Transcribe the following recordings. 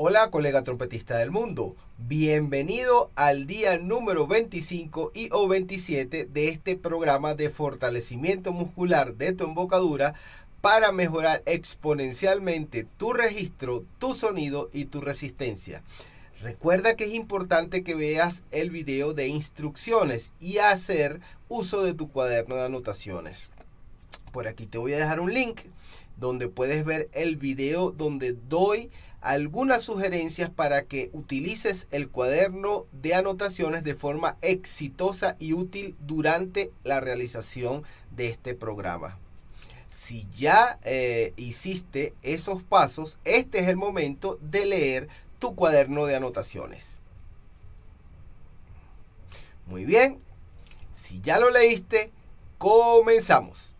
Hola colega trompetista del mundo, bienvenido al día número 25 y o 27 de este programa de fortalecimiento muscular de tu embocadura para mejorar exponencialmente tu registro, tu sonido y tu resistencia. Recuerda que es importante que veas el video de instrucciones y hacer uso de tu cuaderno de anotaciones. Por aquí te voy a dejar un link donde puedes ver el video donde doy algunas sugerencias para que utilices el cuaderno de anotaciones de forma exitosa y útil durante la realización de este programa. Si ya eh, hiciste esos pasos, este es el momento de leer tu cuaderno de anotaciones. Muy bien, si ya lo leíste, comenzamos.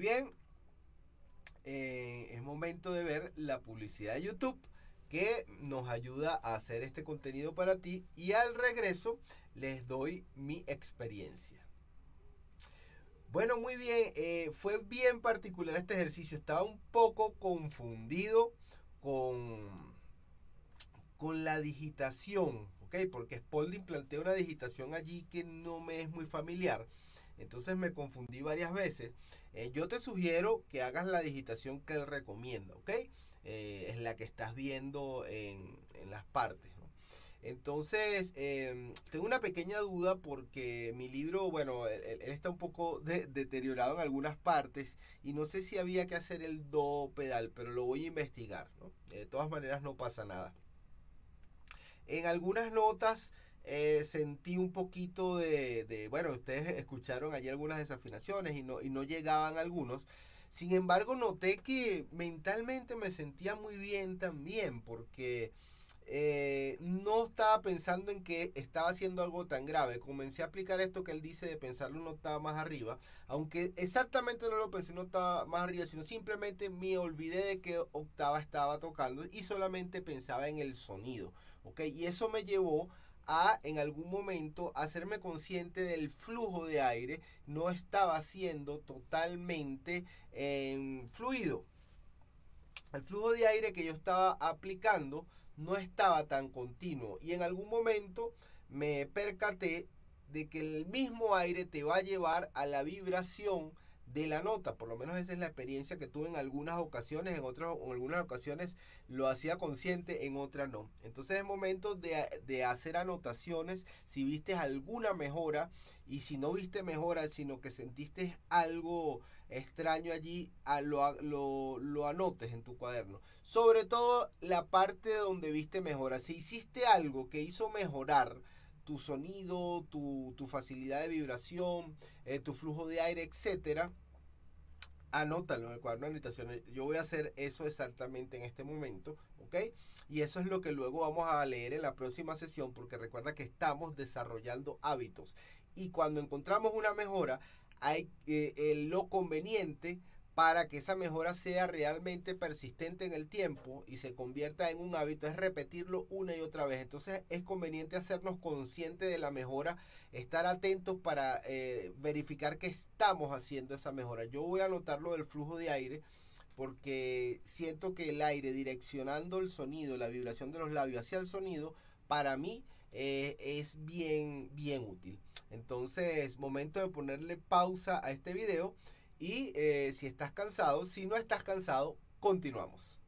bien, eh, es momento de ver la publicidad de YouTube que nos ayuda a hacer este contenido para ti y al regreso les doy mi experiencia. Bueno, muy bien, eh, fue bien particular este ejercicio, estaba un poco confundido con, con la digitación, ¿ok? Porque Spalding plantea una digitación allí que no me es muy familiar. Entonces me confundí varias veces. Eh, yo te sugiero que hagas la digitación que él recomienda, ¿ok? es eh, la que estás viendo en, las partes. Entonces, em, tengo una pequeña duda porque mi libro, bueno, él, está un poco deteriorado en algunas partes y no sé si había que hacer el do pedal, pero lo voy a investigar. De todas maneras, no pasa nada. En algunas notas eh, sentí un poquito de, bueno, ustedes escucharon allí algunas desafinaciones y no, y no llegaban algunos. Sin embargo, noté que mentalmente me sentía muy bien también, porque eh, no estaba pensando en que estaba haciendo algo tan grave. Comencé a aplicar esto que él dice de pensarlo no estaba más arriba, aunque exactamente no lo pensé no estaba más arriba, sino simplemente me olvidé de que octava estaba tocando y solamente pensaba en el sonido. ¿ok? Y eso me llevó a en algún momento hacerme consciente del flujo de aire no estaba siendo totalmente em, fluido. El flujo de aire que yo estaba aplicando no estaba tan continuo y en algún momento me percaté de que el mismo aire te va a llevar a la vibración de la nota. Por lo menos esa es la experiencia que tuve en algunas ocasiones, en otras en algunas ocasiones lo hacía consciente, en otras no. Entonces es momento de, hacer anotaciones si viste alguna mejora y si no viste mejora, sino que sentiste algo extraño allí, lo, lo anotes en tu cuaderno. Sobre todo la parte donde viste mejora. Si hiciste algo que hizo mejorar, tu sonido, tu, facilidad de vibración, eh, tu flujo de aire, etcétera, anótalo en el cuaderno de anotaciones. Yo voy a hacer eso exactamente en este momento, ¿ok? Y eso es lo que luego vamos a leer en la próxima sesión, porque recuerda que estamos desarrollando hábitos. Y cuando encontramos una mejora, hay eh, eh, lo conveniente para que esa mejora sea realmente persistente en el tiempo y se convierta en un hábito es repetirlo una y otra vez. Entonces es conveniente hacernos conscientes de la mejora, estar atentos para eh, verificar que estamos haciendo esa mejora. Yo voy a anotar lo del flujo de aire porque siento que el aire direccionando el sonido, la vibración de los labios hacia el sonido, para mí eh, es bien, bien útil. Entonces, momento de ponerle pausa a este video y eh, si estás cansado, si no estás cansado, continuamos.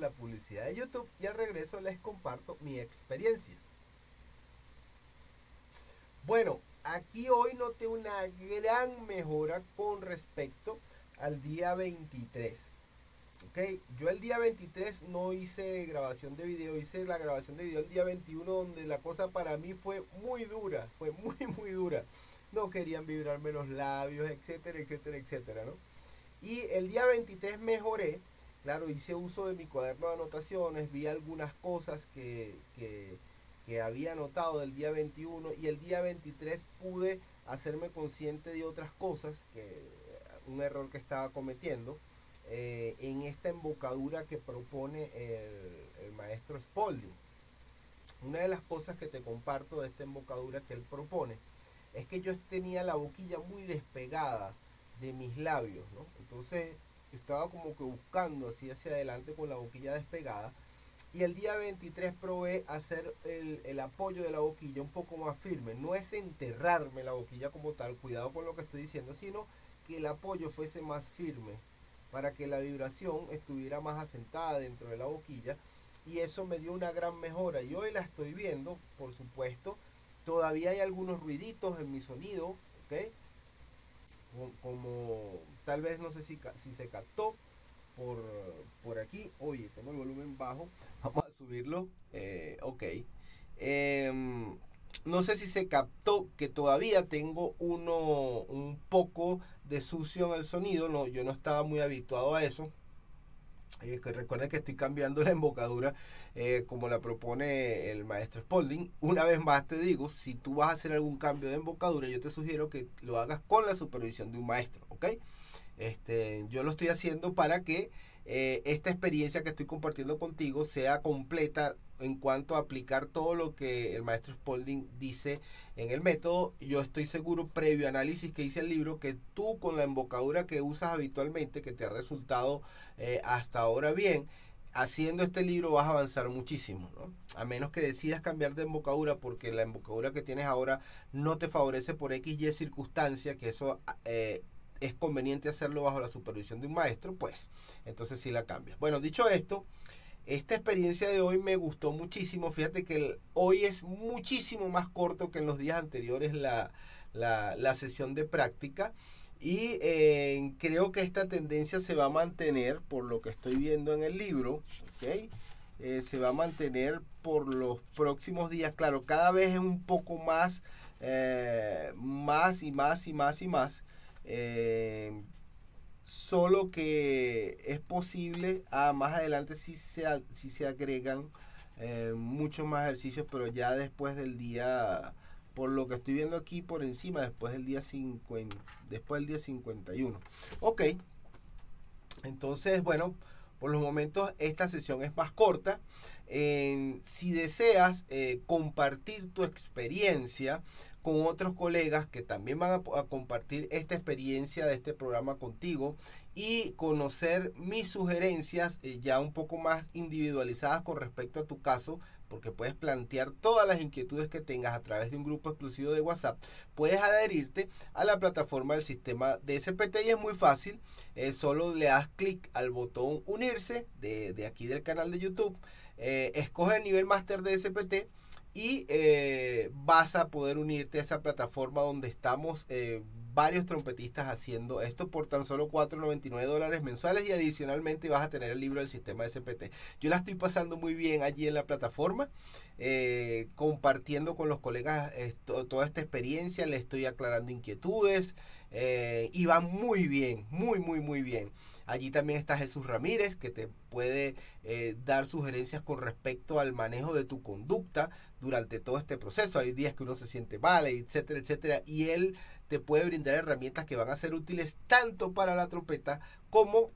la publicidad de YouTube y al regreso les comparto mi experiencia. Bueno, aquí hoy noté una gran mejora con respecto al día 23. Ok, yo el día 23 no hice grabación de video, hice la grabación de video el día 21 donde la cosa para mí fue muy dura, fue muy muy dura. No querían vibrarme los labios, etcétera, etcétera, etcétera, ¿no? Y el día 23 mejoré Claro, hice uso de mi cuaderno de anotaciones, vi algunas cosas que, había anotado del día 21 y el día 23 pude hacerme consciente de otras cosas, que un error que estaba cometiendo, eh, en esta embocadura que propone el, maestro Spalding. Una de las cosas que te comparto de esta embocadura que él propone es que yo tenía la boquilla muy despegada de mis labios, ¿no? Entonces estaba como que buscando así hacia adelante con la boquilla despegada. Y el día 23 probé hacer el, el, apoyo de la boquilla un poco más firme. No es enterrarme la boquilla como tal, cuidado con lo que estoy diciendo, sino que el apoyo fuese más firme para que la vibración estuviera más asentada dentro de la boquilla. Y eso me dio una gran mejora. Y hoy la estoy viendo, por supuesto. Todavía hay algunos ruiditos en mi sonido, ¿ok? Como Tal vez no sé si, si se captó por, aquí. Oye, tengo el volumen bajo. Vamos a subirlo. Eh, ok. Em, no sé si se captó que todavía tengo uno un poco de sucio en el sonido. No, yo no estaba muy habituado a eso. Recuerda eh, que que estoy cambiando la embocadura eh, como la propone el maestro Spalding. Una vez más te digo, si tú vas a hacer algún cambio de embocadura, yo te sugiero que lo hagas con la supervisión de un maestro, ¿ok? Este, yo lo estoy haciendo para que eh, esta experiencia que estoy compartiendo contigo sea completa en cuanto a aplicar todo lo que el maestro Spalding dice en el método. Yo estoy seguro, previo análisis que hice el libro, que tú con la embocadura que usas habitualmente, que te ha resultado eh, hasta ahora bien, haciendo este libro vas a avanzar muchísimo, ¿no? A menos que decidas cambiar de embocadura porque la embocadura que tienes ahora no te favorece por X, Y circunstancia, que eso eh, es conveniente hacerlo bajo la supervisión de un maestro, pues entonces sí la cambia. Bueno, dicho esto, esta experiencia de hoy me gustó muchísimo. Fíjate que hoy es muchísimo más corto que en los días anteriores la, sesión de práctica. Y eh, creo que esta tendencia se va a mantener, por lo que estoy viendo en el libro, ¿okay? Eh, se va a mantener por los próximos días. Claro, cada vez es un poco más, eh, más y más y más y más. Eh, solo que es posible, ah, más adelante si se, se agregan eh, muchos más ejercicios, pero ya después del día, por lo que estoy viendo aquí por encima, después del día, 50, después del día 51. Ok, entonces bueno, por los momentos esta sesión es más corta. si deseas eh, compartir tu experiencia, con otros colegas que también van a, compartir esta experiencia de este programa contigo y conocer mis sugerencias eh, ya un poco más individualizadas con respecto a tu caso, porque puedes plantear todas las inquietudes que tengas a través de un grupo exclusivo de WhatsApp. Puedes adherirte a la plataforma del sistema de SPT y es muy fácil. Eh, solo le das clic al botón unirse de, aquí del canal de YouTube. Eh, escoge el nivel máster de SPT y eh, vas a poder unirte a esa plataforma donde estamos eh, varios trompetistas haciendo esto por tan solo 4,99 dólares mensuales y adicionalmente vas a tener el libro del sistema SPT. Yo la estoy pasando muy bien allí en la plataforma, eh, compartiendo con los colegas toda esta experiencia, le estoy aclarando inquietudes y va muy bien, muy, muy, muy bien. Allí también está Jesús Ramírez que te puede dar sugerencias con respecto al manejo de tu conducta, durante todo este proceso. Hay días que uno se siente mal, etcétera, etcétera. Y él te puede brindar herramientas que van a ser útiles tanto para la trompeta como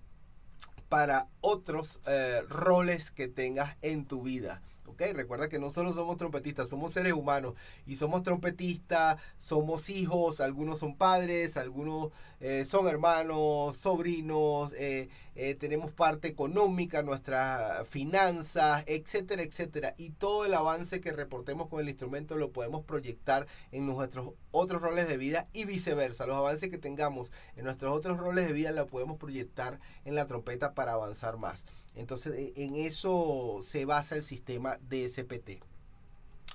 para otros eh, roles que tengas en tu vida. Recuerda que no solo somos trompetistas, somos seres humanos y somos trompetistas, somos hijos, algunos son padres, algunos eh, son hermanos, sobrinos, eh, eh, tenemos parte económica, nuestras finanzas, etcétera, etcétera. Y todo el avance que reportemos con el instrumento lo podemos proyectar en nuestros otros roles de vida y viceversa. Los avances que tengamos en nuestros otros roles de vida lo podemos proyectar en la trompeta para avanzar más. Entonces, e, en eso se basa el sistema DSPT.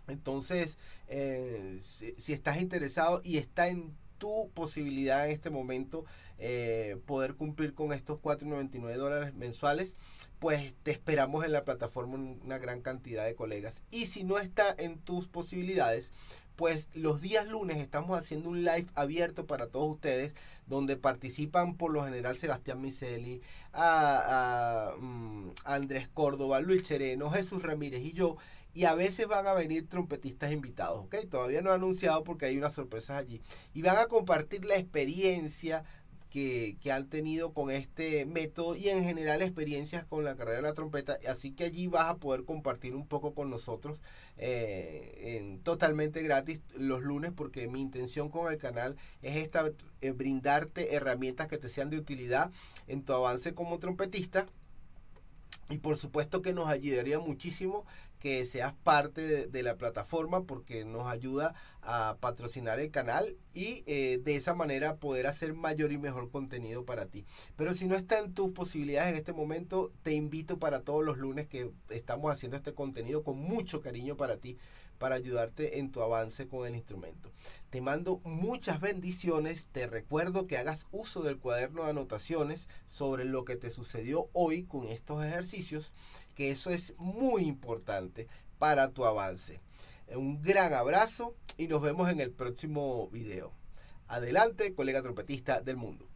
Entonces, eh, si, estás interesado y está en tu posibilidad en este momento eh, poder cumplir con estos 4,99 dólares mensuales, pues te esperamos en la plataforma una gran cantidad de colegas. Y si no está en tus posibilidades, pues los días lunes estamos haciendo un live abierto para todos ustedes, donde participan por lo general Sebastián Miseli, mm, Andrés Córdoba, Luis Chereno, Jesús Ramírez y yo. Y a veces van a venir trompetistas invitados, ¿ok? Todavía no he anunciado porque hay unas sorpresas allí. Y van a compartir la experiencia que, han tenido con este método y en general experiencias con la carrera de la trompeta. Así que allí vas a poder compartir un poco con nosotros eh, en, totalmente gratis los lunes porque mi intención con el canal es esta, eh, brindarte herramientas que te sean de utilidad en tu avance como trompetista. Y por supuesto que nos ayudaría muchísimo que seas parte de, la plataforma porque nos ayuda a patrocinar el canal y eh, de esa manera poder hacer mayor y mejor contenido para ti. Pero si no está en tus posibilidades en este momento, te invito para todos los lunes que estamos haciendo este contenido con mucho cariño para ti para ayudarte en tu avance con el instrumento. Te mando muchas bendiciones, te recuerdo que hagas uso del cuaderno de anotaciones sobre lo que te sucedió hoy con estos ejercicios que eso es muy importante para tu avance. Un gran abrazo y nos vemos en el próximo video. Adelante, colega trompetista del mundo.